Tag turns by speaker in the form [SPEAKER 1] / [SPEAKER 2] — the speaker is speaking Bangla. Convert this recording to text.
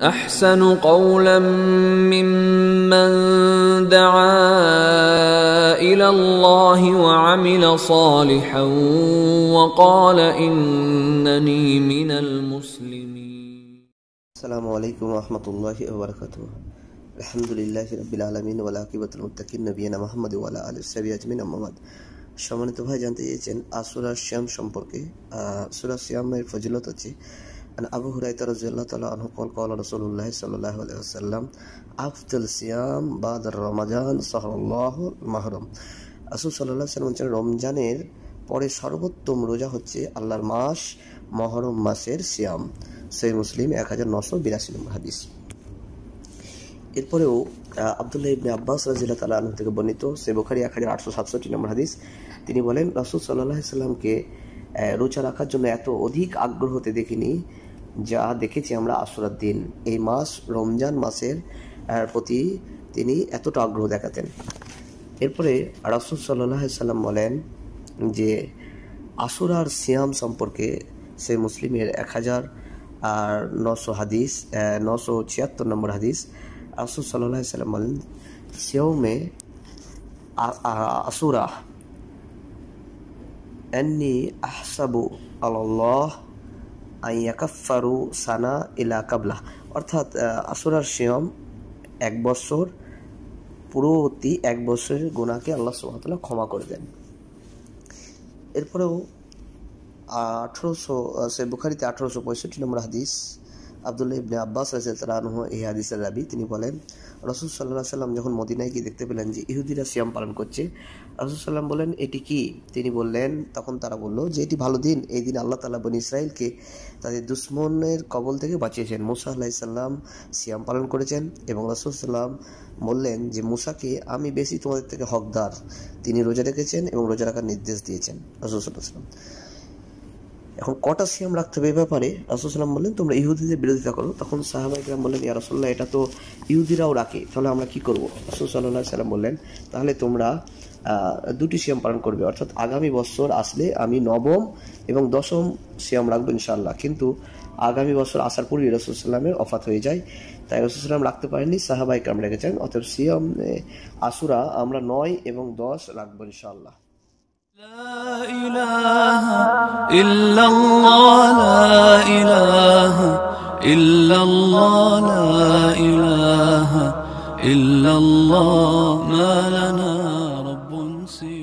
[SPEAKER 1] احسن قولا ممن دعا الى الله وعمل صالحا وقال انني من المسلمين السلام عليكم ورحمه الله وبركاته الحمد لله رب العالمين والعاقبه للمتقين نبينا محمد وعلى اله وصحبه اجمعين اما بعد সম্মানিত ভাই জানতে চেয়েছেন আসুরা শ্যাম সম্পর্কে আসুরা শ্যামের ফজিলত হচ্ছে আবু أبو هريرة رضي الله تعالى কল قال قال رسول الله صلى الله عليه রমাজান أفضل صيام بعد رمضان সাল্লাম হচ্ছেন রমজানের পরে সর্বোত্তম রোজা হচ্ছে আল্লাহর মাস মহরম মাসের সিয়াম সেই মুসলিম এক হাজার নশো বিরাশি নম্বর হাদিস এরপরেও আবদুল্লাহ ইবনে আব্বাস রাজিল্লা তালা আলম থেকে বর্ণিত সে বোখারি এক হাজার আটশো সাতষট্টি নম্বর হাদিস তিনি বলেন রসুল সাল্লাহ সাল্লামকে রোজা রাখার জন্য এত অধিক আগ্রহতে দেখিনি যা দেখেছি আমরা আসরার দিন এই মাস রমজান মাসের প্রতি তিনি এতটা আগ্রহ দেখাতেন এরপরে রাসুল সাল্লাহ সাল্লাম বলেন যে আসুরার সিয়াম সম্পর্কে সে মুসলিমের এক হাজার আর নশো হাদিস নশো ছিয়াত্তর নম্বর হাদিস রাসুল সাল্লাহ সাল্লাম বলেন সিয়মে আসুরা أني আহসাবু আল্লাহ আইয়াকাফারু সানা ইলা কাবলা অর্থাৎ আসুরার শিয়ম এক বছর পূর্ববর্তী এক বছরের গুণাকে আল্লাহ সুহামতাল্লাহ ক্ষমা করে দেন এরপরেও আঠেরোশো সে বুখারিতে আঠেরোশো পঁয়ষট্টি নম্বর হাদিস আবদুল্লাহ ইবনে আব্বাস রাজিয়ালহু এই হাদিসের রাবি তিনি বলেন রসুল সাল্লাহ সাল্লাম যখন মদিনায় গিয়ে দেখতে পেলেন যে ইহুদিরা সিয়াম পালন করছে রসুল সাল্লাম বলেন এটি কি তিনি বললেন তখন তারা বলল যে এটি ভালো দিন এই দিন আল্লাহ তালা বন ইসরায়েলকে তাদের দুশ্মনের কবল থেকে বাঁচিয়েছেন মুসা আল্লাহ সাল্লাম সিয়াম পালন করেছেন এবং রসুল সাল্লাম বললেন যে মুসাকে আমি বেশি তোমাদের থেকে হকদার তিনি রোজা রেখেছেন এবং রোজা রাখার নির্দেশ দিয়েছেন রসুল সাল্লাহ সাল্লাম এখন কটা সিয়াম রাখতে হবে এ ব্যাপারে রাসুলসাল্লাম বললেন তোমরা ইহুদিদের বিরোধিতা করো তখন সাহাবাইকরাম বললেন ইয়া রাসুল্লাহ এটা তো ইহুদিরাও রাখে তাহলে আমরা কি করবো রাসুল সাল্লাহ সাল্লাম বললেন তাহলে তোমরা দুটি সিয়াম পালন করবে অর্থাৎ আগামী বছর আসলে আমি নবম এবং দশম সিয়াম রাখবো ইনশাল্লাহ কিন্তু আগামী বছর আসার পরই রসুলামের অফাত হয়ে যায় তাই রসুলসাল্লাম রাখতে পারেননি সাহাবাইকরাম রেখেছেন অর্থাৎ সিয়াম আসুরা আমরা নয় এবং দশ রাখবো ইনশাল্লাহ لا إله إلا الله لا إله إلا الله لا إله إلا الله ما لنا رب سوى